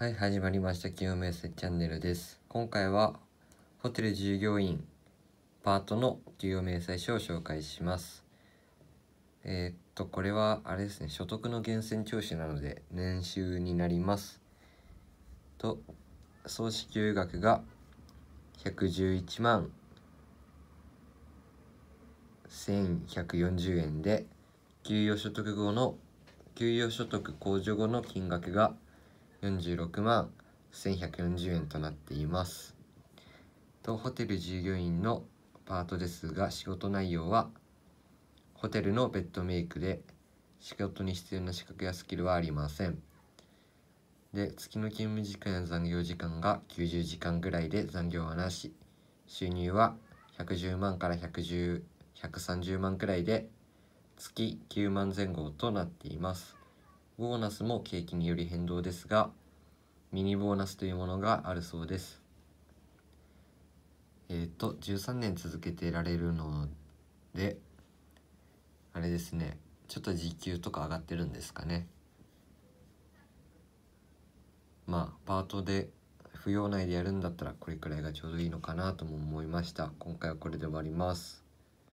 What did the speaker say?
はい、始まりました。清明節チャンネルです。今回は、ホテル従業員パートの給与明細書を紹介します。えー、っと、これは、あれですね、所得の源泉徴収なので、年収になります。と、総支給額が111万1140円で、給与所得後の、給与所得控除後の金額が46万1140円となっていますとホテル従業員のパートですが仕事内容はホテルのベッドメイクで仕事に必要な資格やスキルはありませんで月の勤務時間や残業時間が90時間ぐらいで残業はなし収入は110万から110 130万くらいで月9万前後となっていますボーナスも景気により変動ですがミニボーナスというものがあるそうですえっ、ー、と13年続けてられるのであれですねちょっと時給とか上がってるんですかねまあパートで扶養内でやるんだったらこれくらいがちょうどいいのかなとも思いました今回はこれで終わります